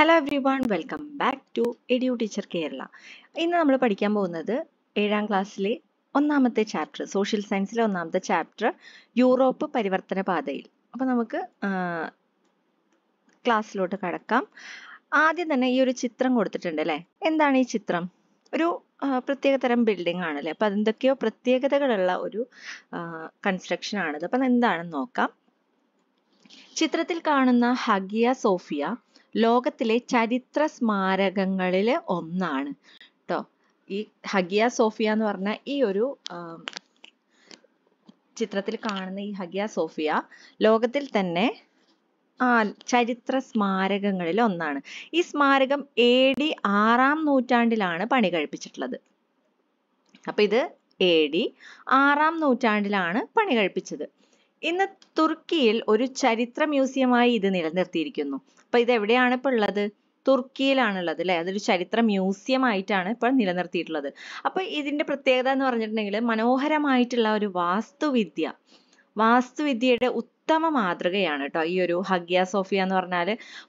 hello everyone welcome back to edu teacher Kerala ഇന്ന് നമ്മൾ പഠിക്കാൻ പോകുന്നത് ഏഴാം ക്ലാസ്സിലെ ഒന്നാമത്തെ ചാപ്റ്റർ സോഷ്യൽ സയൻസിലെ ഒന്നാമത്തെ ചാപ്റ്റർ യൂറോപ്പ് പരിവർത്തന പാതയിൽ അപ്പോൾ നമുക്ക് ക്ലാസ്സിലോട്ട് കടക്കാം ആദ്യം തന്നെ ഈ ഒരു ചിത്രം കൊടുത്തിട്ടുണ്ട് അല്ലേ എന്താണ് ഈ ചിത്രം ഒരു പ്രത്യേകതരം ബിൽഡിംഗ് ആണല്ലേ അപ്പോൾ അതെന്തൊക്കെയോ പ്രത്യേകതകളുള്ള ഒരു കൺസ്ട്രക്ഷൻ ആണിത് അപ്പം എന്താണെന്ന് നോക്കാം ചിത്രത്തിൽ കാണുന്ന ഹഗിയ സോഫിയ ലോകത്തിലെ ചരിത്ര സ്മാരകങ്ങളിൽ ഒന്നാണ് കേട്ടോ ഈ ഹഗിയ സോഫിയ എന്ന് പറഞ്ഞ ഈ ഒരു ചിത്രത്തിൽ കാണുന്ന ഈ ഹഗിയ സോഫിയ ലോകത്തിൽ തന്നെ ആ ചരിത്ര സ്മാരകങ്ങളിൽ ഒന്നാണ് ഈ സ്മാരകം എ ഡി ആറാം നൂറ്റാണ്ടിലാണ് പണി കഴിപ്പിച്ചിട്ടുള്ളത് അപ്പൊ ഇത് എ ഡി ആറാം നൂറ്റാണ്ടിലാണ് പണി കഴിപ്പിച്ചത് ഇന്ന് തുർക്കിയിൽ ഒരു ചരിത്ര മ്യൂസിയമായി ഇത് നിലനിർത്തിയിരിക്കുന്നു അപ്പൊ ഇത് എവിടെയാണ് ഇപ്പൊ ഉള്ളത് തുർക്കിയിലാണുള്ളത് അല്ലേ അതൊരു ചരിത്ര മ്യൂസിയം ആയിട്ടാണ് ഇപ്പൊ നിലനിർത്തിയിട്ടുള്ളത് അപ്പൊ ഇതിന്റെ പ്രത്യേകത എന്ന് പറഞ്ഞിട്ടുണ്ടെങ്കിൽ മനോഹരമായിട്ടുള്ള ഒരു വാസ്തുവിദ്യ വാസ്തുവിദ്യയുടെ ഉത്തമ മാതൃകയാണ് കേട്ടോ ഈ ഒരു ഹഗിയ സോഫിയ എന്ന് പറഞ്ഞാൽ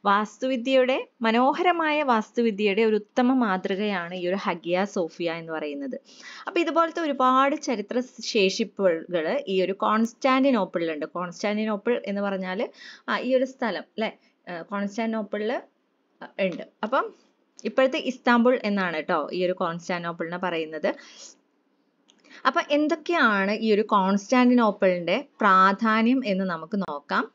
വാസ്തുവിദ്യയുടെ മനോഹരമായ വാസ്തുവിദ്യയുടെ ഒരു ഉത്തമ മാതൃകയാണ് ഈ ഒരു ഹഗിയ സോഫിയ എന്ന് പറയുന്നത് അപ്പോൾ ഇതുപോലത്തെ ഒരുപാട് ചരിത്ര ശേഷിപ്പുകൾ ഈ ഒരു കോൺസ്റ്റാന്റിനോപ്പിളിലുണ്ട് കോൺസ്റ്റാന്റിനോപ്പിൾ എന്ന് പറഞ്ഞാൽ ഈ ഒരു സ്ഥലം അല്ലെ കോൺസ്റ്റാന്റിനോപ്പിളിൽ ഉണ്ട് അപ്പം ഇപ്പോഴത്തെ ഇസ്താംബുൾ എന്നാണ് കേട്ടോ ഈ ഒരു കോൺസ്റ്റാന്റിനോപ്പിളിനെ പറയുന്നത് അപ്പം എന്തൊക്കെയാണ് ഈ ഒരു കോൺസ്റ്റാന്റിനോപ്പിളിൻ്റെ പ്രാധാന്യം എന്ന് നമുക്ക് നോക്കാം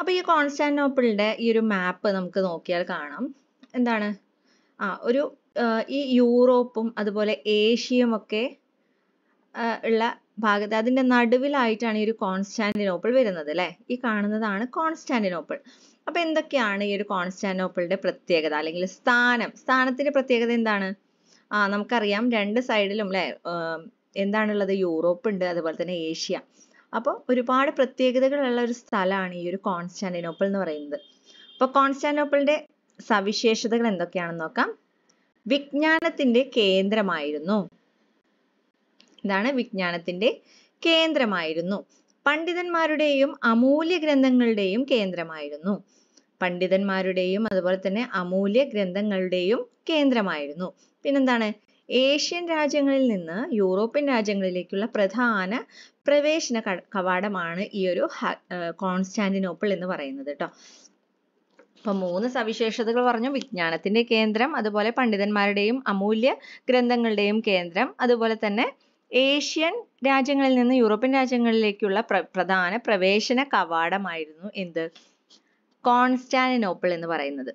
അപ്പം ഈ കോൺസ്റ്റാന്റിനോപ്പിളിൻ്റെ ഈ ഒരു മാപ്പ് നമുക്ക് നോക്കിയാൽ കാണാം എന്താണ് ആ ഒരു ഈ യൂറോപ്പും അതുപോലെ ഏഷ്യയും ഒക്കെ ഉള്ള ഭാഗത്ത് അതിൻ്റെ നടുവിലായിട്ടാണ് ഈ ഒരു കോൺസ്റ്റാന്റിനോപ്പിൾ വരുന്നത് അല്ലേ ഈ കാണുന്നതാണ് കോൺസ്റ്റാന്റിനോപ്പിൾ അപ്പോൾ എന്തൊക്കെയാണ് ഈ ഒരു കോൺസ്റ്റാന്റിനോപ്പിളിൻ്റെ പ്രത്യേകത അല്ലെങ്കിൽ സ്ഥാനം സ്ഥാനത്തിൻ്റെ പ്രത്യേകത എന്താണ് ആ നമുക്കറിയാം രണ്ട് സൈഡിലും അല്ലേ എന്താണുള്ളത് യൂറോപ്പ് ഉണ്ട് അതുപോലെ തന്നെ ഏഷ്യ അപ്പോൾ ഒരുപാട് പ്രത്യേകതകളുള്ള ഒരു സ്ഥലമാണ് ഈ ഒരു കോൺസ്റ്റാന്റിനോപ്പിൾ എന്ന് പറയുന്നത് അപ്പോൾ കോൺസ്റ്റാന്റിനോപ്പിളിന്റെ സവിശേഷതകൾ എന്തൊക്കെയാണെന്ന് നോക്കാം വിജ്ഞാനത്തിന്റെ കേന്ദ്രമായിരുന്നു ഇതാണ് വിജ്ഞാനത്തിന്റെ കേന്ദ്രമായിരുന്നു പണ്ഡിതന്മാരുടെയും അമൂല്യ ഗ്രന്ഥങ്ങളുടെയും കേന്ദ്രമായിരുന്നു പണ്ഡിതന്മാരുടെയും അതുപോലെ തന്നെ അമൂല്യ ഗ്രന്ഥങ്ങളുടെയും കേന്ദ്രമായിരുന്നു പിന്നെന്താണ് ഏഷ്യൻ രാജ്യങ്ങളിൽ നിന്ന് യൂറോപ്യൻ രാജ്യങ്ങളിലേക്കുള്ള പ്രധാന പ്രവേശന കവാടമാണ് ഈ ഒരു കോൺസ്റ്റാന്റിനോപ്പിൾ എന്ന് പറയുന്നത് കേട്ടോ അപ്പൊ മൂന്ന് സവിശേഷതകൾ പറഞ്ഞു വിജ്ഞാനത്തിന്റെ കേന്ദ്രം അതുപോലെ പണ്ഡിതന്മാരുടെയും അമൂല്യ ഗ്രന്ഥങ്ങളുടെയും കേന്ദ്രം അതുപോലെ തന്നെ ഏഷ്യൻ രാജ്യങ്ങളിൽ നിന്ന് യൂറോപ്യൻ രാജ്യങ്ങളിലേക്കുള്ള പ്ര പ്രധാന പ്രവേശന കവാടമായിരുന്നു എന്ത് കോൺസ്റ്റാന്റിനോപ്പിൾ എന്ന് പറയുന്നത്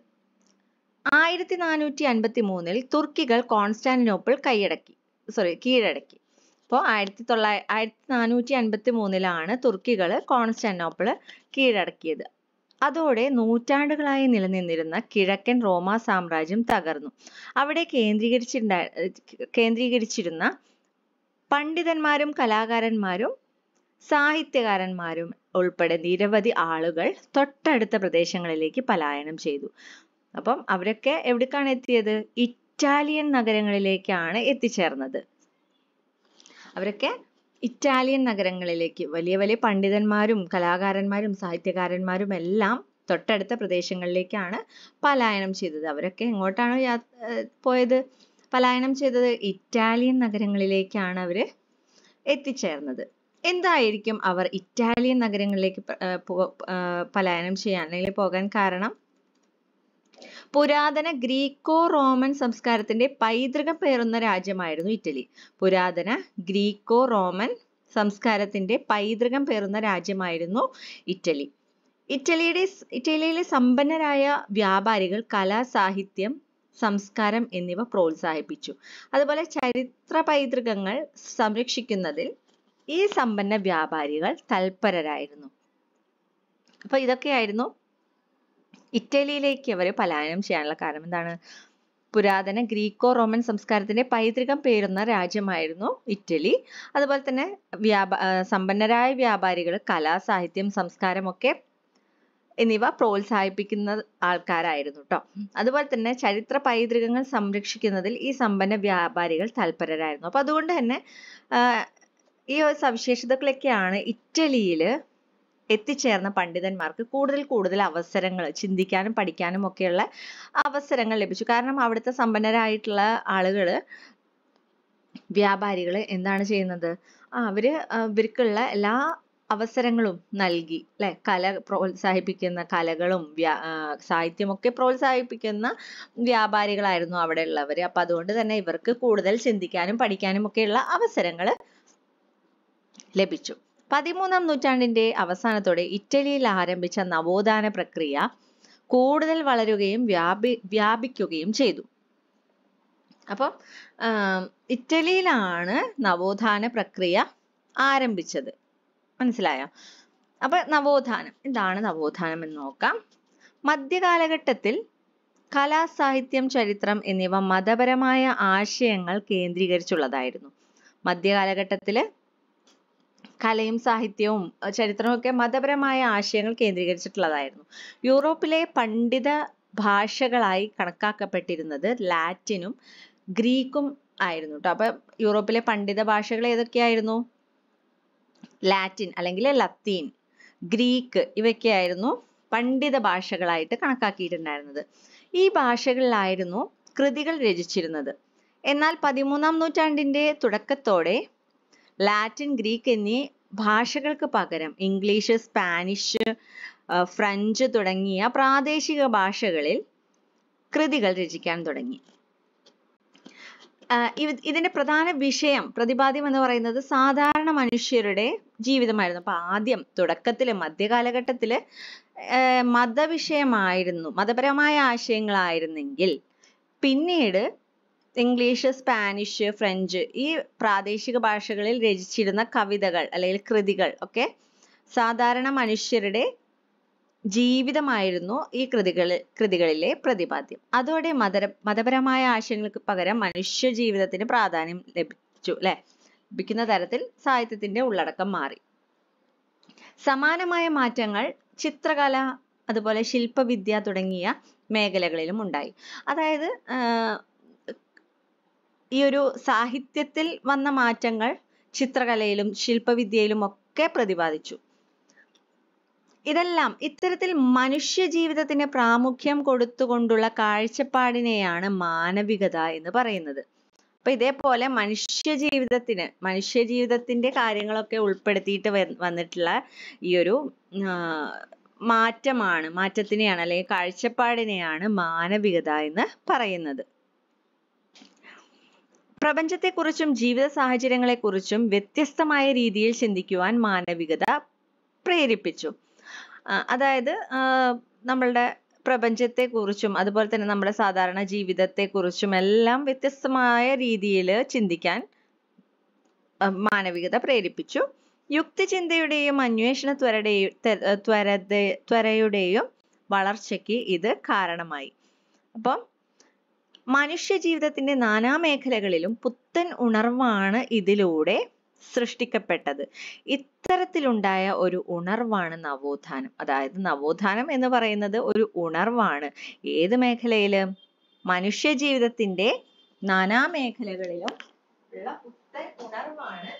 ആയിരത്തി നാനൂറ്റി അൻപത്തി മൂന്നിൽ തുർക്കികൾ കോൺസ്റ്റാന്റിനോപ്പിൾ കൈയടക്കി സോറി കീഴടക്കി അപ്പോൾ ആയിരത്തി തൊള്ളായി ആയിരത്തി നാനൂറ്റി അൻപത്തി മൂന്നിലാണ് തുർക്കികൾ കോൺസ്റ്റാന്റിനോപ്പിൾ കീഴടക്കിയത് അതോടെ നൂറ്റാണ്ടുകളായി നിലനിന്നിരുന്ന കിഴക്കൻ റോമ സാമ്രാജ്യം തകർന്നു അവിടെ കേന്ദ്രീകരിച്ചിട്ടുണ്ടായി കേന്ദ്രീകരിച്ചിരുന്ന പണ്ഡിതന്മാരും കലാകാരന്മാരും സാഹിത്യകാരന്മാരും ഉൾപ്പെടെ നിരവധി ആളുകൾ തൊട്ടടുത്ത പ്രദേശങ്ങളിലേക്ക് പലായനം ചെയ്തു അപ്പം അവരൊക്കെ എവിടേക്കാണ് എത്തിയത് ഇറ്റാലിയൻ നഗരങ്ങളിലേക്കാണ് എത്തിച്ചേർന്നത് അവരൊക്കെ ഇറ്റാലിയൻ നഗരങ്ങളിലേക്ക് വലിയ വലിയ പണ്ഡിതന്മാരും കലാകാരന്മാരും സാഹിത്യകാരന്മാരും എല്ലാം തൊട്ടടുത്ത പ്രദേശങ്ങളിലേക്കാണ് പലായനം ചെയ്തത് അവരൊക്കെ എങ്ങോട്ടാണ് യാ പോയത് പലായനം ചെയ്തത് ഇറ്റാലിയൻ നഗരങ്ങളിലേക്കാണ് അവർ എത്തിച്ചേർന്നത് എന്തായിരിക്കും അവർ ഇറ്റാലിയൻ നഗരങ്ങളിലേക്ക് പലായനം ചെയ്യാൻ അല്ലെങ്കിൽ പോകാൻ കാരണം പുരാതന ഗ്രീക്കോ റോമൻ സംസ്കാരത്തിന്റെ പൈതൃകം പേറുന്ന രാജ്യമായിരുന്നു ഇറ്റലി പുരാതന ഗ്രീക്കോ റോമൻ സംസ്കാരത്തിന്റെ പൈതൃകം പേറുന്ന രാജ്യമായിരുന്നു ഇറ്റലി ഇറ്റലിയുടെ ഇറ്റലിയിലെ സമ്പന്നരായ വ്യാപാരികൾ കലാ സാഹിത്യം സംസ്കാരം എന്നിവ പ്രോത്സാഹിപ്പിച്ചു അതുപോലെ ചരിത്ര പൈതൃകങ്ങൾ സംരക്ഷിക്കുന്നതിൽ ഈ സമ്പന്ന വ്യാപാരികൾ തൽപരരായിരുന്നു അപ്പൊ ഇതൊക്കെയായിരുന്നു ഇറ്റലിയിലേക്ക് അവർ പലായനം ചെയ്യാനുള്ള കാരണം എന്താണ് പുരാതന ഗ്രീക്കോ റോമൻ സംസ്കാരത്തിന്റെ പൈതൃകം പേരുന്ന രാജ്യമായിരുന്നു ഇറ്റലി അതുപോലെ തന്നെ വ്യാപാ സമ്പന്നരായ വ്യാപാരികൾ കലാ സാഹിത്യം സംസ്കാരമൊക്കെ എന്നിവ പ്രോത്സാഹിപ്പിക്കുന്ന ആൾക്കാരായിരുന്നു കേട്ടോ അതുപോലെ തന്നെ ചരിത്ര പൈതൃകങ്ങൾ സംരക്ഷിക്കുന്നതിൽ ഈ സമ്പന്ന വ്യാപാരികൾ തൽപരരായിരുന്നു അപ്പൊ അതുകൊണ്ട് തന്നെ ഈ സവിശേഷതകളൊക്കെയാണ് ഇറ്റലിയിൽ എത്തിച്ചേർന്ന പണ്ഡിതന്മാർക്ക് കൂടുതൽ കൂടുതൽ അവസരങ്ങൾ ചിന്തിക്കാനും പഠിക്കാനും ഒക്കെയുള്ള അവസരങ്ങൾ ലഭിച്ചു കാരണം അവിടുത്തെ സമ്പന്നരായിട്ടുള്ള ആളുകൾ വ്യാപാരികൾ എന്താണ് ചെയ്യുന്നത് അവര് ഇവർക്കുള്ള എല്ലാ അവസരങ്ങളും നൽകി അല്ലെ കല പ്രോത്സാഹിപ്പിക്കുന്ന കലകളും വ്യാ സാഹിത്യമൊക്കെ പ്രോത്സാഹിപ്പിക്കുന്ന വ്യാപാരികളായിരുന്നു അവിടെ ഉള്ളവർ അപ്പൊ അതുകൊണ്ട് തന്നെ ഇവർക്ക് കൂടുതൽ ചിന്തിക്കാനും പഠിക്കാനും ഒക്കെയുള്ള അവസരങ്ങൾ ലഭിച്ചു പതിമൂന്നാം നൂറ്റാണ്ടിന്റെ അവസാനത്തോടെ ഇറ്റലിയിൽ ആരംഭിച്ച നവോത്ഥാന പ്രക്രിയ കൂടുതൽ വളരുകയും വ്യാപി വ്യാപിക്കുകയും ചെയ്തു അപ്പം ഇറ്റലിയിലാണ് നവോത്ഥാന പ്രക്രിയ ആരംഭിച്ചത് മനസ്സിലായോ അപ്പൊ നവോത്ഥാനം എന്താണ് നവോത്ഥാനം എന്ന് നോക്കാം മധ്യകാലഘട്ടത്തിൽ കലാ സാഹിത്യം ചരിത്രം എന്നിവ മതപരമായ ആശയങ്ങൾ കേന്ദ്രീകരിച്ചുള്ളതായിരുന്നു മധ്യകാലഘട്ടത്തില് കലയും സാഹിത്യവും ചരിത്രമൊക്കെ മതപരമായ ആശയങ്ങൾ കേന്ദ്രീകരിച്ചിട്ടുള്ളതായിരുന്നു യൂറോപ്പിലെ പണ്ഡിത ഭാഷകളായി കണക്കാക്കപ്പെട്ടിരുന്നത് ലാറ്റിനും ഗ്രീക്കും ആയിരുന്നു കേട്ടോ അപ്പൊ യൂറോപ്പിലെ പണ്ഡിത ഭാഷകൾ ഏതൊക്കെയായിരുന്നു ലാറ്റിൻ അല്ലെങ്കിൽ ലത്തീൻ ഗ്രീക്ക് ഇവയൊക്കെയായിരുന്നു പണ്ഡിത ഭാഷകളായിട്ട് കണക്കാക്കിയിട്ടുണ്ടായിരുന്നത് ഈ ഭാഷകളിലായിരുന്നു കൃതികൾ രചിച്ചിരുന്നത് എന്നാൽ പതിമൂന്നാം നൂറ്റാണ്ടിന്റെ തുടക്കത്തോടെ ലാറ്റിൻ ഗ്രീക്ക് എന്നീ ഭാഷകൾക്ക് പകരം ഇംഗ്ലീഷ് സ്പാനിഷ് ഫ്രഞ്ച് തുടങ്ങിയ പ്രാദേശിക ഭാഷകളിൽ കൃതികൾ രചിക്കാൻ തുടങ്ങി ഇതിന്റെ പ്രധാന വിഷയം പ്രതിപാദ്യം എന്ന് പറയുന്നത് സാധാരണ മനുഷ്യരുടെ ജീവിതമായിരുന്നു അപ്പൊ ആദ്യം തുടക്കത്തില് മധ്യകാലഘട്ടത്തില് മതവിഷയമായിരുന്നു മതപരമായ ആശയങ്ങളായിരുന്നെങ്കിൽ പിന്നീട് ഇംഗ്ലീഷ് സ്പാനിഷ് ഫ്രഞ്ച് ഈ പ്രാദേശിക ഭാഷകളിൽ രചിച്ചിരുന്ന കവിതകൾ അല്ലെങ്കിൽ കൃതികൾ ഒക്കെ സാധാരണ മനുഷ്യരുടെ ജീവിതമായിരുന്നു ഈ കൃതികളിൽ കൃതികളിലെ പ്രതിപാദ്യം അതോടെ മതര മതപരമായ ആശയങ്ങൾക്ക് പകരം മനുഷ്യ ജീവിതത്തിന് പ്രാധാന്യം ലഭിച്ചു അല്ലെ ലഭിക്കുന്ന തരത്തിൽ സാഹിത്യത്തിന്റെ ഉള്ളടക്കം മാറി സമാനമായ മാറ്റങ്ങൾ ചിത്രകല അതുപോലെ ശില്പവിദ്യ തുടങ്ങിയ മേഖലകളിലും ഉണ്ടായി അതായത് ഈ ഒരു സാഹിത്യത്തിൽ വന്ന മാറ്റങ്ങൾ ചിത്രകലയിലും ശില്പവിദ്യയിലും ഒക്കെ പ്രതിപാദിച്ചു ഇതെല്ലാം ഇത്തരത്തിൽ മനുഷ്യ ജീവിതത്തിന് പ്രാമുഖ്യം കൊടുത്തുകൊണ്ടുള്ള കാഴ്ചപ്പാടിനെയാണ് മാനവികത എന്ന് പറയുന്നത് അപ്പൊ ഇതേപോലെ മനുഷ്യ ജീവിതത്തിന് മനുഷ്യ ജീവിതത്തിന്റെ കാര്യങ്ങളൊക്കെ ഉൾപ്പെടുത്തിയിട്ട് വന്നിട്ടുള്ള ഈ ഒരു മാറ്റമാണ് മാറ്റത്തിനെയാണ് അല്ലെങ്കിൽ കാഴ്ചപ്പാടിനെയാണ് മാനവികത എന്ന് പറയുന്നത് പ്രപഞ്ചത്തെക്കുറിച്ചും ജീവിത സാഹചര്യങ്ങളെക്കുറിച്ചും വ്യത്യസ്തമായ രീതിയിൽ ചിന്തിക്കുവാൻ മാനവികത പ്രേരിപ്പിച്ചു അതായത് നമ്മളുടെ പ്രപഞ്ചത്തെക്കുറിച്ചും അതുപോലെ തന്നെ നമ്മുടെ സാധാരണ ജീവിതത്തെക്കുറിച്ചും എല്ലാം വ്യത്യസ്തമായ രീതിയിൽ ചിന്തിക്കാൻ മാനവികത പ്രേരിപ്പിച്ചു യുക്തിചിന്തയുടെയും അന്വേഷണ ത്വരയുടെയും ത്വരത ത്വരയുടെയും വളർച്ചയ്ക്ക് ഇത് കാരണമായി അപ്പം മനുഷ്യ ജീവിതത്തിന്റെ നാനാ മേഖലകളിലും പുത്തൻ ഉണർവാണ് ഇതിലൂടെ സൃഷ്ടിക്കപ്പെട്ടത് ഇത്തരത്തിലുണ്ടായ ഒരു ഉണർവാണ് നവോത്ഥാനം അതായത് നവോത്ഥാനം എന്ന് പറയുന്നത് ഒരു ഉണർവാണ് ഏത് മേഖലയിൽ മനുഷ്യ ജീവിതത്തിന്റെ നാനാ മേഖലകളിലും ഉള്ള പുത്തൻ ഉണർവാണ്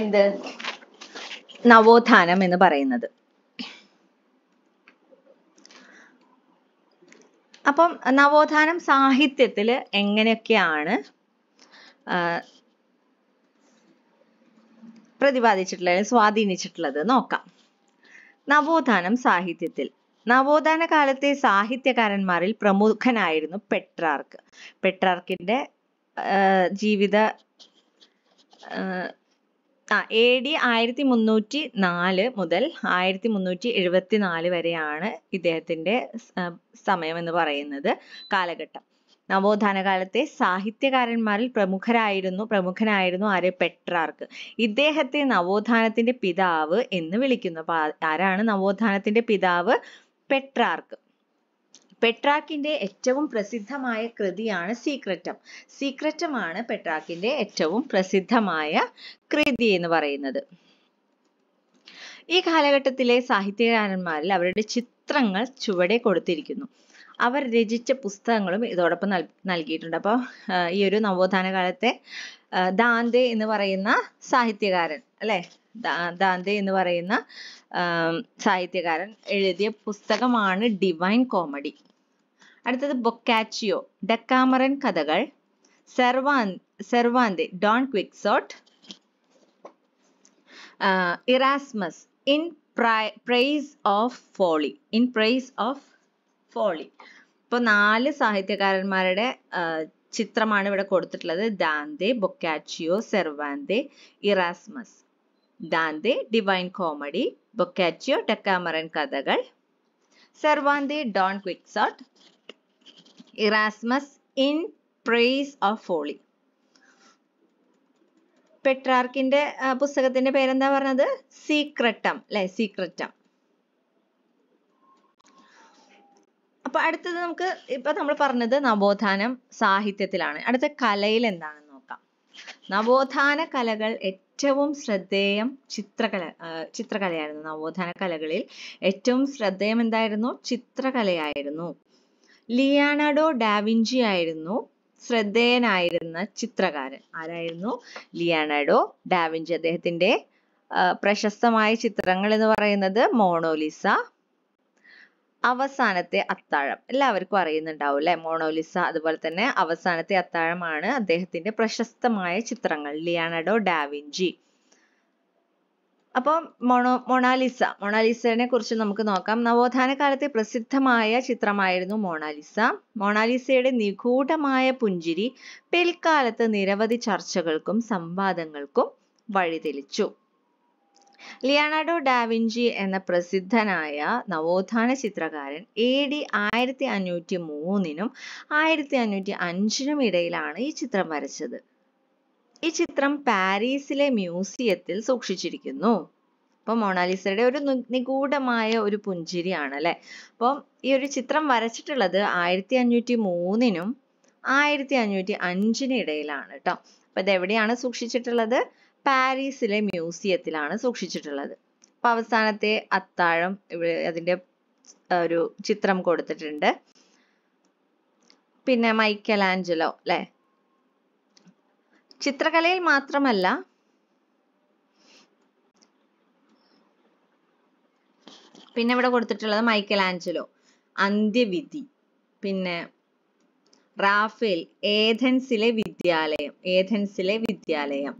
എന്ത് നവോത്ഥാനം എന്ന് പറയുന്നത് അപ്പം നവോത്ഥാനം സാഹിത്യത്തിൽ എങ്ങനെയൊക്കെയാണ് പ്രതിപാദിച്ചിട്ടുള്ളത് സ്വാധീനിച്ചിട്ടുള്ളത് നോക്കാം നവോത്ഥാനം സാഹിത്യത്തിൽ നവോത്ഥാന കാലത്തെ സാഹിത്യകാരന്മാരിൽ പ്രമുഖനായിരുന്നു പെട്രാർക്ക് പെട്രാർക്കിന്റെ ജീവിത ആ എ ഡി ആയിരത്തി മുന്നൂറ്റി നാല് മുതൽ ആയിരത്തി മുന്നൂറ്റി എഴുപത്തി നാല് വരെയാണ് ഇദ്ദേഹത്തിൻ്റെ സമയം എന്ന് പറയുന്നത് കാലഘട്ടം നവോത്ഥാന കാലത്തെ സാഹിത്യകാരന്മാരിൽ പ്രമുഖരായിരുന്നു പ്രമുഖനായിരുന്നു ആര് പെട്രാർക്ക് ഇദ്ദേഹത്തെ നവോത്ഥാനത്തിന്റെ പിതാവ് എന്ന് വിളിക്കുന്നു അപ്പൊ ആരാണ് നവോത്ഥാനത്തിന്റെ പിതാവ് പെട്രാർക്ക് പെട്രാക്കിന്റെ ഏറ്റവും പ്രസിദ്ധമായ കൃതിയാണ് സീക്രറ്റം സീക്രറ്റമാണ് പെട്രാക്കിന്റെ ഏറ്റവും പ്രസിദ്ധമായ കൃതി എന്ന് പറയുന്നത് ഈ കാലഘട്ടത്തിലെ സാഹിത്യകാരന്മാരിൽ അവരുടെ ചിത്രങ്ങൾ ചുവടെ കൊടുത്തിരിക്കുന്നു അവർ രചിച്ച പുസ്തകങ്ങളും ഇതോടൊപ്പം നൽ നൽകിയിട്ടുണ്ട് അപ്പോൾ ഈ ഒരു നവോത്ഥാന കാലത്തെ ദാന്തെ എന്ന് പറയുന്ന സാഹിത്യകാരൻ അല്ലേ ദാന്തെ എന്ന് പറയുന്ന സാഹിത്യകാരൻ എഴുതിയ പുസ്തകമാണ് ഡിവൈൻ കോമഡി അടുത്തത് ബൊക്കാച്ചിയോ ഡക്കാമറൻ കഥകൾ സെർവാൻ Cervantes Don Quixote Erasmus In Praise of Folly In Praise of Folly ഇപ്പോൾ നാല് സാഹിത്യകാരന്മാരുടെ ചിത്രമാണ് ഇവിടെ കൊടുത്തിട്ടുള്ളത് Dante Boccaccio Cervantes Erasmus Dante Divine Comedy Boccaccio Decameron കഥകൾ Cervantes Don Quixote Erasmus In Praise of Folly പെട്രാർക്കിന്റെ പുസ്തകത്തിന്റെ പേരെന്താ പറഞ്ഞത് സീക്രട്ടം അല്ലെ സീക്രട്ടം അപ്പൊ അടുത്തത് നമുക്ക് ഇപ്പൊ നമ്മൾ പറഞ്ഞത് നവോത്ഥാനം സാഹിത്യത്തിലാണ് അടുത്ത കലയിൽ എന്താണെന്ന് നോക്കാം നവോത്ഥാന കലകൾ ഏറ്റവും ശ്രദ്ധേയം ചിത്രകല ചിത്രകലയായിരുന്നു നവോത്ഥാന കലകളിൽ ഏറ്റവും ശ്രദ്ധേയം എന്തായിരുന്നു ചിത്രകലയായിരുന്നു ലിയാനാഡോ ഡാവിഞ്ചി ആയിരുന്നു ശ്രദ്ധേയനായിരുന്ന ചിത്രകാരൻ ആരായിരുന്നു ലിയാനാഡോ ഡാവിഞ്ചി അദ്ദേഹത്തിന്റെ പ്രശസ്തമായ ചിത്രങ്ങൾ എന്ന് പറയുന്നത് മോണോലിസ അവസാനത്തെ അത്താഴം എല്ലാവർക്കും അറിയുന്നുണ്ടാവും അല്ലെ മോണോലിസ അതുപോലെ തന്നെ അവസാനത്തെ അത്താഴമാണ് അദ്ദേഹത്തിന്റെ പ്രശസ്തമായ ചിത്രങ്ങൾ ലിയാനാഡോ ഡാവിഞ്ചി അപ്പോൾ മൊണോ മൊണാലിസ മൊണാലിസയെ കുറിച്ച് നമുക്ക് നോക്കാം നവോത്ഥാന കാലത്തെ പ്രസിദ്ധമായ ചിത്രമായിരുന്നു മൊണാലിസ മൊണാലിസയുടെ നിഗൂഢമായ പുഞ്ചിരി പിൽക്കാലത്ത് നിരവധി ചർച്ചകൾക്കും സംവാദങ്ങൾക്കും വഴിതെളിച്ചു ലിയനാർഡോ ഡാവിഞ്ചി എന്ന പ്രസിദ്ധനായ നവോത്ഥാന ചിത്രകാരൻ എ ഡി ആയിരത്തി അഞ്ഞൂറ്റി മൂന്നിനും ആയിരത്തി അഞ്ഞൂറ്റി അഞ്ചിനും ഇടയിലാണ് ഈ ചിത്രം വരച്ചത് ഈ ചിത്രം പാരീസിലെ മ്യൂസിയത്തിൽ സൂക്ഷിച്ചിരിക്കുന്നു അപ്പോൾ മൊണാലിസയുടെ ഒരു നിഗൂഢമായ ഒരു പുഞ്ചിരിയാണ് അല്ലെ അപ്പം ഈ ഒരു ചിത്രം വരച്ചിട്ടുള്ളത് ആയിരത്തി അഞ്ഞൂറ്റി മൂന്നിനും ആയിരത്തി അഞ്ഞൂറ്റി അഞ്ചിനും ഇടയിലാണ് കേട്ടോ അപ്പൊ ഇതെവിടെയാണ് സൂക്ഷിച്ചിട്ടുള്ളത് പാരീസിലെ മ്യൂസിയത്തിലാണ് സൂക്ഷിച്ചിട്ടുള്ളത് അപ്പൊ അവസാനത്തെ അത്താഴം ഇവിടെ അതിന്റെ ഒരു ചിത്രം കൊടുത്തിട്ടുണ്ട് പിന്നെ മൈക്കൽ ആഞ്ചലോ അല്ലേ ചിത്രകലയിൽ മാത്രമല്ല പിന്നെ ഇവിടെ കൊടുത്തിട്ടുള്ളത് മൈക്കൽ ആഞ്ചലോ അന്ത്യവിധി പിന്നെ റാഫേൽ ഏഥൻസിലെ വിദ്യാലയം ഏഥൻസിലെ വിദ്യാലയം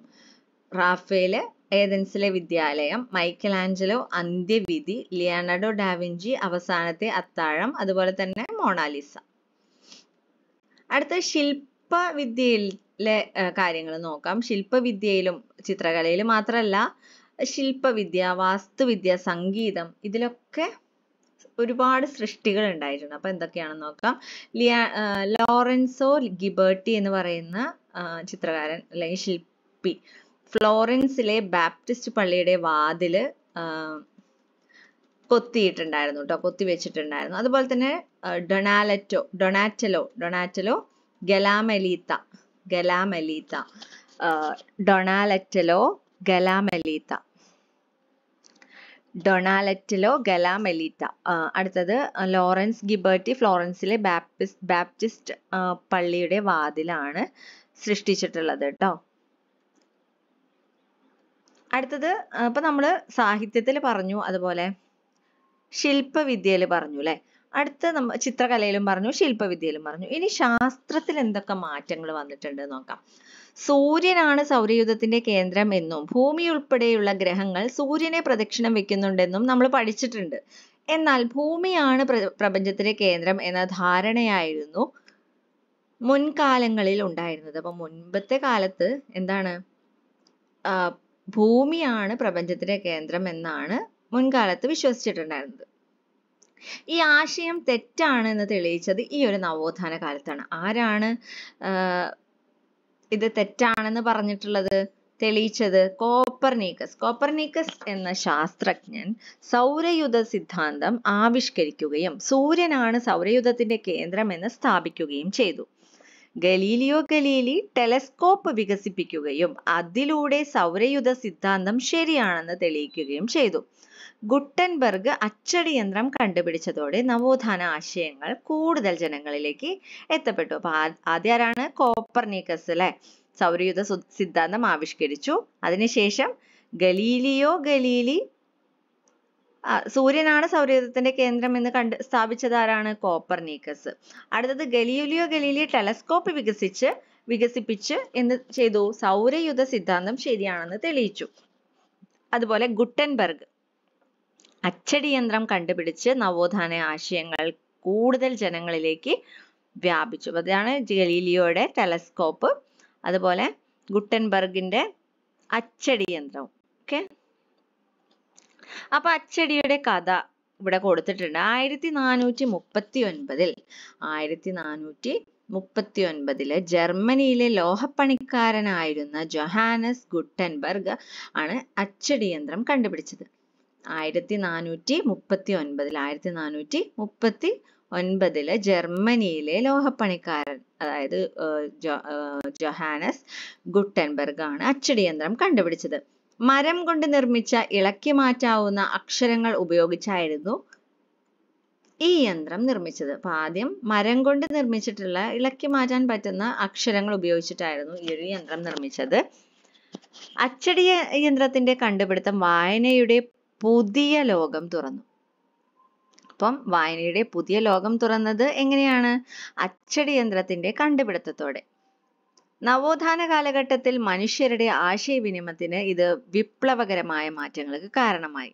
റാഫേല് ഏതൻസിലെ വിദ്യാലയം മൈക്കൽ ആഞ്ചലോ അന്ത്യവിധി ലിയനാർഡോ ഡാവിഞ്ചി അവസാനത്തെ അത്താഴം അതുപോലെ തന്നെ മോണാലിസ അടുത്ത ശില്പവിദ്യയിൽ ലെ കാര്യങ്ങൾ നോക്കാം ശില്പവിദ്യയിലും ചിത്രകലയിലും മാത്രമല്ല ശില്പവിദ്യ വാസ്തുവിദ്യ സംഗീതം ഇതിലൊക്കെ ഒരുപാട് സൃഷ്ടികൾ ഉണ്ടായിട്ടുണ്ട് അപ്പോൾ എന്തൊക്കെയാണെന്ന് നോക്കാം ലിയ ലോറൻസോ ഗിബേർട്ടി എന്ന് പറയുന്ന ചിത്രകാരൻ അല്ലെങ്കിൽ ശില്പി ഫ്ലോറൻസിലെ ബാപ്റ്റിസ്റ്റ് പള്ളിയുടെ വാതില് കൊത്തിയിട്ടുണ്ടായിരുന്നു കേട്ടോ കൊത്തി വെച്ചിട്ടുണ്ടായിരുന്നു അതുപോലെ തന്നെ ഡൊണാലറ്റോ ഡൊണാറ്റലോ ഡൊണാറ്റലോ ഗലാമലീത്ത ഗലാമലീത്ത ഡൊണാലറ്റലോ ഗലാമലീത്ത ഡൊണാലറ്റലോ ഗലാമെലിറ്റ അടുത്തത് ലോറൻസ് ഗിബേർട്ടി ഫ്ലോറൻസിലെ ബാപ്റ്റിസ്റ്റ് ബാപ്റ്റിസ്റ്റ് പള്ളിയുടെ വാതിലാണ് സൃഷ്ടിച്ചിട്ടുള്ളത് കേട്ടോ അടുത്തത് ഇപ്പൊ നമ്മൾ സാഹിത്യത്തിൽ പറഞ്ഞു അതുപോലെ ശില്പവിദ്യയിൽ പറഞ്ഞു അല്ലേ അടുത്ത നമ്മ ചിത്രകലയിലും പറഞ്ഞു ശില്പവിദ്യയിലും പറഞ്ഞു ഇനി ശാസ്ത്രത്തിൽ എന്തൊക്കെ മാറ്റങ്ങൾ വന്നിട്ടുണ്ട് നോക്കാം സൂര്യനാണ് സൗരയുധത്തിന്റെ കേന്ദ്രം എന്നും ഭൂമി ഉൾപ്പെടെയുള്ള ഗ്രഹങ്ങൾ സൂര്യനെ പ്രദക്ഷിണം വെക്കുന്നുണ്ടെന്നും നമ്മൾ പഠിച്ചിട്ടുണ്ട് എന്നാൽ ഭൂമിയാണ് പ്രപഞ്ചത്തിന്റെ കേന്ദ്രം എന്ന ധാരണയായിരുന്നു മുൻകാലങ്ങളിൽ ഉണ്ടായിരുന്നത് അപ്പൊ മുൻപത്തെ കാലത്ത് എന്താണ് ഭൂമിയാണ് പ്രപഞ്ചത്തിന്റെ കേന്ദ്രം എന്നാണ് മുൻകാലത്ത് വിശ്വസിച്ചിട്ടുണ്ടായിരുന്നത് ഈ ആശയം തെറ്റാണെന്ന് തെളിയിച്ചത് ഈ ഒരു നവോത്ഥാന കാലത്താണ് ആരാണ് ഇത് തെറ്റാണെന്ന് പറഞ്ഞിട്ടുള്ളത് തെളിയിച്ചത് കോപ്പർനീക്കസ് കോപ്പർനീക്കസ് എന്ന ശാസ്ത്രജ്ഞൻ സൗരയുധ സിദ്ധാന്തം ആവിഷ്കരിക്കുകയും സൂര്യനാണ് സൗരയുധത്തിന്റെ കേന്ദ്രമെന്ന് സ്ഥാപിക്കുകയും ചെയ്തു ഗലീലിയോ ഗലീലി ടെലസ്കോപ്പ് വികസിപ്പിക്കുകയും അതിലൂടെ സൗരയുധ സിദ്ധാന്തം ശരിയാണെന്ന് തെളിയിക്കുകയും ചെയ്തു ഗുട്ടൻബർഗ് അച്ചടി യന്ത്രം കണ്ടുപിടിച്ചതോടെ നവോത്ഥാന ആശയങ്ങൾ കൂടുതൽ ജനങ്ങളിലേക്ക് എത്തപ്പെട്ടു അപ്പൊ കോപ്പർ കോപ്പർനിക്കസ് അല്ലെ സൗരയുധ സിദ്ധാന്തം ആവിഷ്കരിച്ചു അതിനുശേഷം ഗലീലിയോ ഗലീലി സൂര്യനാണ് സൗരയൂഥത്തിന്റെ കേന്ദ്രം എന്ന് കണ്ട് സ്ഥാപിച്ചതാരാണ് കോപ്പർനീക്കസ് അടുത്തത് ഗലീലിയോ ഗലീലി ടെലസ്കോപ്പ് വികസിച്ച് വികസിപ്പിച്ച് എന്ന് ചെയ്തു സൗരയുധ സിദ്ധാന്തം ശരിയാണെന്ന് തെളിയിച്ചു അതുപോലെ ഗുട്ടൻബർഗ് അച്ചടി യന്ത്രം കണ്ടുപിടിച്ച് നവോത്ഥാന ആശയങ്ങൾ കൂടുതൽ ജനങ്ങളിലേക്ക് വ്യാപിച്ചു അതാണ് ഗലീലിയോയുടെ ടെലസ്കോപ്പ് അതുപോലെ ഗുട്ടൻബർഗിന്റെ അച്ചടി യന്ത്രം ഓക്കെ അപ്പൊ അച്ചടിയുടെ കഥ ഇവിടെ കൊടുത്തിട്ടുണ്ട് ആയിരത്തി നാനൂറ്റി മുപ്പത്തി ഒൻപതിൽ ആയിരത്തി നാനൂറ്റി മുപ്പത്തി ഒൻപതില് ജർമ്മനിയിലെ ലോഹപ്പണിക്കാരനായിരുന്ന ജൊഹാനസ് ഗുട്ടൻബർഗ് ആണ് അച്ചടി യന്ത്രം കണ്ടുപിടിച്ചത് ആയിരത്തി നാനൂറ്റി മുപ്പത്തി ഒൻപതിൽ ആയിരത്തി നാനൂറ്റി മുപ്പത്തി ഒൻപതില് ജർമ്മനിയിലെ ലോഹപ്പണിക്കാരൻ അതായത് ജൊ ജൊഹാനസ് ഗുട്ടൻബർഗ് ആണ് അച്ചടി യന്ത്രം കണ്ടുപിടിച്ചത് മരം കൊണ്ട് നിർമ്മിച്ച ഇളക്കി മാറ്റാവുന്ന അക്ഷരങ്ങൾ ഉപയോഗിച്ചായിരുന്നു ഈ യന്ത്രം നിർമ്മിച്ചത് അപ്പൊ ആദ്യം മരം കൊണ്ട് നിർമ്മിച്ചിട്ടുള്ള ഇളക്കി മാറ്റാൻ പറ്റുന്ന അക്ഷരങ്ങൾ ഉപയോഗിച്ചിട്ടായിരുന്നു ഈ ഒരു യന്ത്രം നിർമ്മിച്ചത് അച്ചടി യന്ത്രത്തിന്റെ കണ്ടുപിടുത്തം വായനയുടെ പുതിയ ലോകം തുറന്നു അപ്പം വായനയുടെ പുതിയ ലോകം തുറന്നത് എങ്ങനെയാണ് അച്ചടി യന്ത്രത്തിന്റെ കണ്ടുപിടുത്തത്തോടെ നവോത്ഥാന കാലഘട്ടത്തിൽ മനുഷ്യരുടെ ആശയവിനിമയത്തിന് ഇത് വിപ്ലവകരമായ മാറ്റങ്ങൾക്ക് കാരണമായി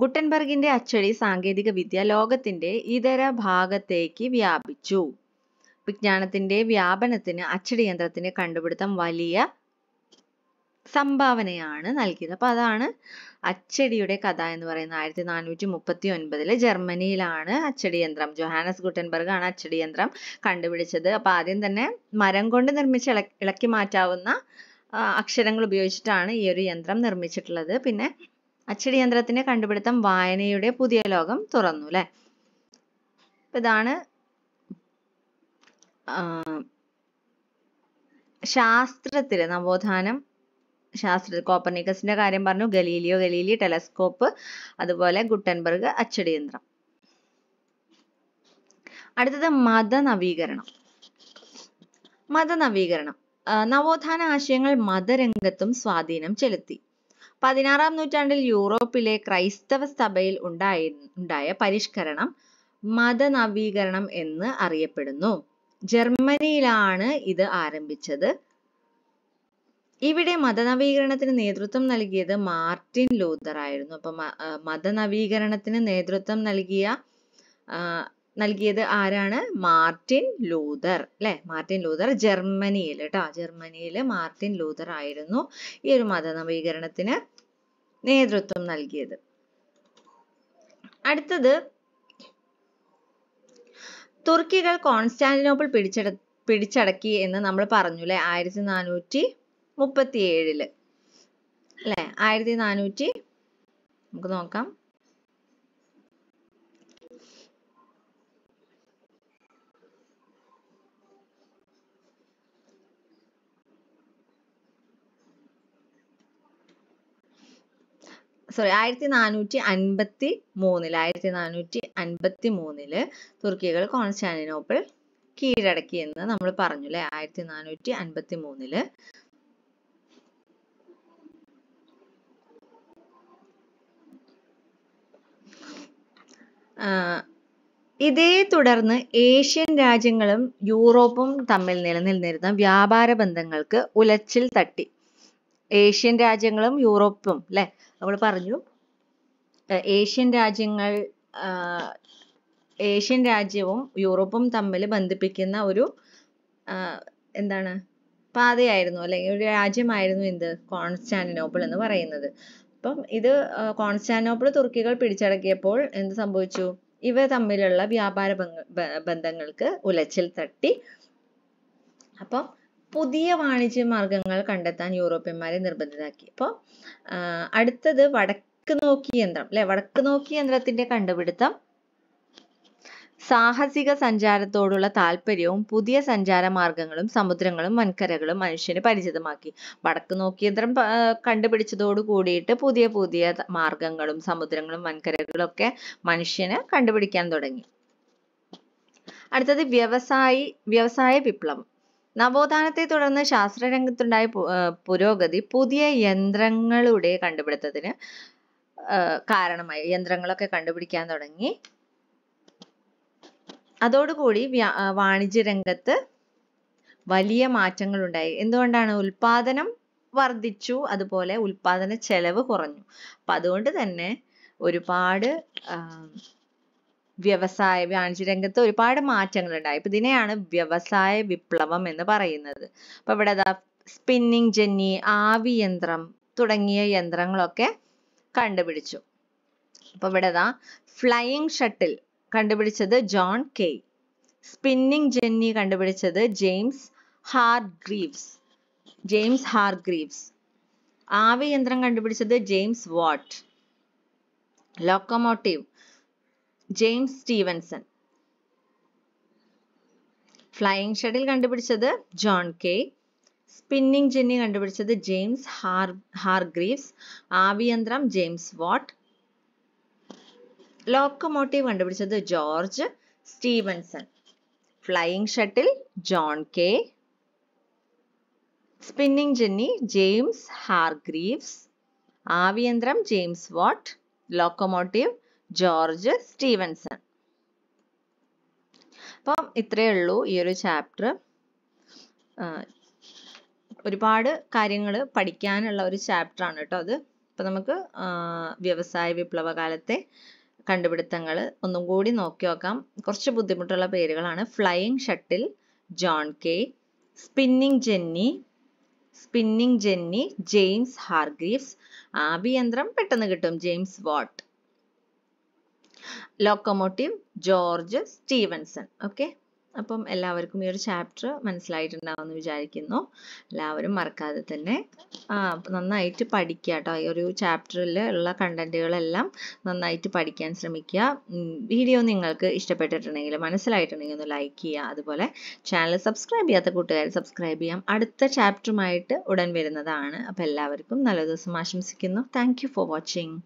ഗുട്ടൻബർഗിന്റെ അച്ചടി സാങ്കേതിക വിദ്യ ലോകത്തിന്റെ ഇതര ഭാഗത്തേക്ക് വ്യാപിച്ചു വിജ്ഞാനത്തിന്റെ വ്യാപനത്തിന് അച്ചടി യന്ത്രത്തിന്റെ കണ്ടുപിടുത്തം വലിയ സംഭാവനയാണ് നൽകിയത് അപ്പൊ അതാണ് അച്ചടിയുടെ കഥ എന്ന് പറയുന്ന ആയിരത്തി നാനൂറ്റി മുപ്പത്തി ഒൻപതിൽ ജർമ്മനിയിലാണ് അച്ചടി യന്ത്രം ജോഹാനസ് ഗുട്ടൻബർഗ് ആണ് അച്ചടി യന്ത്രം കണ്ടുപിടിച്ചത് അപ്പോൾ ആദ്യം തന്നെ മരം കൊണ്ട് നിർമ്മിച്ച് ഇളക്കി മാറ്റാവുന്ന അക്ഷരങ്ങൾ ഉപയോഗിച്ചിട്ടാണ് ഈ ഒരു യന്ത്രം നിർമ്മിച്ചിട്ടുള്ളത് പിന്നെ അച്ചടി യന്ത്രത്തിന്റെ കണ്ടുപിടുത്തം വായനയുടെ പുതിയ ലോകം തുറന്നു അല്ലെ ഇതാണ് ശാസ്ത്രത്തിലെ നവോത്ഥാനം ശാസ്ത്ര കോപ്പർണിക്കസിന്റെ കാര്യം പറഞ്ഞു ഗലീലിയോ ഗലീലി ടെലസ്കോപ്പ് അതുപോലെ ഗുട്ടൻബർഗ് അച്ചടി യന്ത്രം അടുത്തത് മതനവീകരണം മതനവീകരണം നവോത്ഥാന ആശയങ്ങൾ മതരംഗത്തും സ്വാധീനം ചെലുത്തി പതിനാറാം നൂറ്റാണ്ടിൽ യൂറോപ്പിലെ ക്രൈസ്തവ സഭയിൽ ഉണ്ടായി ഉണ്ടായ പരിഷ്കരണം മതനവീകരണം എന്ന് അറിയപ്പെടുന്നു ജർമ്മനിയിലാണ് ഇത് ആരംഭിച്ചത് ഇവിടെ മതനവീകരണത്തിന് നേതൃത്വം നൽകിയത് മാർട്ടിൻ ലൂതർ ആയിരുന്നു അപ്പൊ മതനവീകരണത്തിന് നേതൃത്വം നൽകിയ നൽകിയത് ആരാണ് മാർട്ടിൻ ലൂതർ അല്ലെ മാർട്ടിൻ ലൂതർ ജർമ്മനിയിൽ കേട്ടോ ജർമ്മനിയിൽ മാർട്ടിൻ ലൂതർ ആയിരുന്നു ഈ ഒരു മതനവീകരണത്തിന് നേതൃത്വം നൽകിയത് അടുത്തത് തുർക്കികൾ കോൺസ്റ്റാന്റിനോപ്പിൾ പിടിച്ചെടു പിടിച്ചടക്കി എന്ന് നമ്മൾ പറഞ്ഞു അല്ലെ ആയിരത്തി നാനൂറ്റി മുപ്പത്തിയേഴില് അല്ലേ ആയിരത്തി നാനൂറ്റി നമുക്ക് നോക്കാം സോറി ആയിരത്തി നാനൂറ്റി അൻപത്തി മൂന്നിൽ ആയിരത്തി നാനൂറ്റി അൻപത്തി മൂന്നില് തുർക്കികൾ കോൺസ്റ്റാന്റിനോപ്പിൾ കീഴടക്കി എന്ന് നമ്മൾ പറഞ്ഞു അല്ലെ ആയിരത്തി നാനൂറ്റി അൻപത്തി മൂന്നില് ഇതേ തുടർന്ന് ഏഷ്യൻ രാജ്യങ്ങളും യൂറോപ്പും തമ്മിൽ നിലനിന്നിരുന്ന വ്യാപാര ബന്ധങ്ങൾക്ക് ഉലച്ചിൽ തട്ടി ഏഷ്യൻ രാജ്യങ്ങളും യൂറോപ്പും അല്ലെ നമ്മൾ പറഞ്ഞു ഏഷ്യൻ രാജ്യങ്ങൾ ഏഷ്യൻ രാജ്യവും യൂറോപ്പും തമ്മിൽ ബന്ധിപ്പിക്കുന്ന ഒരു എന്താണ് പാതയായിരുന്നു അല്ലെങ്കിൽ ഒരു രാജ്യമായിരുന്നു എന്ത് കോൺസ്റ്റാന്റിനോപ്പിൾ എന്ന് പറയുന്നത് അപ്പം ഇത് കോൺസ്റ്റാന്റോപ്പിൾ തുർക്കികൾ പിടിച്ചടക്കിയപ്പോൾ എന്ത് സംഭവിച്ചു ഇവ തമ്മിലുള്ള വ്യാപാര ബന്ധങ്ങൾക്ക് ഉലച്ചിൽ തട്ടി അപ്പം പുതിയ വാണിജ്യ മാർഗങ്ങൾ കണ്ടെത്താൻ യൂറോപ്യന്മാരെ നിർബന്ധിതരാക്കി അപ്പോൾ അടുത്തത് വടക്ക് നോക്കി യന്ത്രം അല്ലെ വടക്ക് നോക്കി യന്ത്രത്തിന്റെ കണ്ടുപിടുത്തം സാഹസിക സഞ്ചാരത്തോടുള്ള താല്പര്യവും പുതിയ മാർഗങ്ങളും സമുദ്രങ്ങളും വൻകരകളും മനുഷ്യന് പരിചിതമാക്കി വടക്ക് നോക്കിയന്ത്രം കണ്ടുപിടിച്ചതോട് കൂടിയിട്ട് പുതിയ പുതിയ മാർഗങ്ങളും സമുദ്രങ്ങളും വൻകരകളും ഒക്കെ മനുഷ്യന് കണ്ടുപിടിക്കാൻ തുടങ്ങി അടുത്തത് വ്യവസായി വ്യവസായ വിപ്ലവം നവോത്ഥാനത്തെ തുടർന്ന് ശാസ്ത്രരംഗത്തുണ്ടായ പുരോഗതി പുതിയ യന്ത്രങ്ങളുടെ കണ്ടുപിടുത്തത്തിന് കാരണമായി യന്ത്രങ്ങളൊക്കെ കണ്ടുപിടിക്കാൻ തുടങ്ങി അതോടുകൂടി വ്യാ വാണിജ്യ രംഗത്ത് വലിയ മാറ്റങ്ങൾ ഉണ്ടായി എന്തുകൊണ്ടാണ് ഉൽപാദനം വർദ്ധിച്ചു അതുപോലെ ഉൽപാദന ചെലവ് കുറഞ്ഞു അപ്പം അതുകൊണ്ട് തന്നെ ഒരുപാട് വ്യവസായ വാണിജ്യ രംഗത്ത് ഒരുപാട് മാറ്റങ്ങൾ ഉണ്ടായി അപ്പം ഇതിനെയാണ് വ്യവസായ വിപ്ലവം എന്ന് പറയുന്നത് അപ്പം ഇവിടെ അതാ സ്പിന്നിങ് ജെന്നി ആവി യന്ത്രം തുടങ്ങിയ യന്ത്രങ്ങളൊക്കെ കണ്ടുപിടിച്ചു അപ്പം ഇവിടെ ദാ ഫ്ലൈയിങ് ഷട്ടിൽ കണ്ടുപിടിച്ചത് ജോൺ കെ സ്പിന്നിംഗ് ജെന്നി കണ്ടുപിടിച്ചത് ജെയിംസ് ഹാർഗ്രീവ്സ് ജെയിംസ് ഹാർഗ്രീവ്സ് യന്ത്രം കണ്ടുപിടിച്ചത് James Watt locomotive James Stephenson flying shuttle കണ്ടുപിടിച്ചത് ജോൺ കെ സ്പിന്നിംഗ് ജെന്നി കണ്ടുപിടിച്ചത് ജെയിംസ് ഹാർ ഹാർഗ്രീവ്സ് ആവിയന്ത്രം ജെയിംസ് വാട്ട് ലോക്കോമോട്ടീവ് കണ്ടുപിടിച്ചത് George Stephenson flying shuttle John Kay spinning jenny James Hargreaves ആവിയന്ത്രം James Watt locomotive George Stephenson അപ്പം ഇത്രയേ ഉള്ളൂ ഈ ഒരു ചാപ്റ്റർ ഒരുപാട് കാര്യങ്ങൾ പഠിക്കാനുള്ള ഒരു ചാപ്റ്ററാണ് കേട്ടോ അത് അപ്പം നമുക്ക് വ്യവസായ വിപ്ലവകാലത്തെ കണ്ടുപിടുത്തങ്ങൾ ഒന്നും കൂടി നോക്കി നോക്കാം കുറച്ച് ബുദ്ധിമുട്ടുള്ള പേരുകളാണ് flying shuttle John Kay spinning jenny spinning jenny James Hargreaves ആഭിയന്ത്രം പെട്ടെന്ന് കിട്ടും James Watt locomotive George Stephenson okay അപ്പം എല്ലാവർക്കും ഈ ഒരു ചാപ്റ്റർ മനസ്സിലായിട്ടുണ്ടാവുമെന്ന് വിചാരിക്കുന്നു എല്ലാവരും മറക്കാതെ തന്നെ നന്നായിട്ട് പഠിക്കുക കേട്ടോ ഈ ഒരു ചാപ്റ്ററിൽ ഉള്ള കണ്ടന്റുകളെല്ലാം നന്നായിട്ട് പഠിക്കാൻ ശ്രമിക്കുക വീഡിയോ നിങ്ങൾക്ക് ഇഷ്ടപ്പെട്ടിട്ടുണ്ടെങ്കിൽ മനസ്സിലായിട്ടുണ്ടെങ്കിൽ ഒന്ന് ലൈക്ക് ചെയ്യുക അതുപോലെ ചാനൽ സബ്സ്ക്രൈബ് ചെയ്യാത്ത കൂട്ടുകാർ സബ്സ്ക്രൈബ് ചെയ്യാം അടുത്ത ചാപ്റ്ററുമായിട്ട് ഉടൻ വരുന്നതാണ് അപ്പോൾ എല്ലാവർക്കും നല്ല ദിവസം ആശംസിക്കുന്നു താങ്ക് ഫോർ വാച്ചിങ്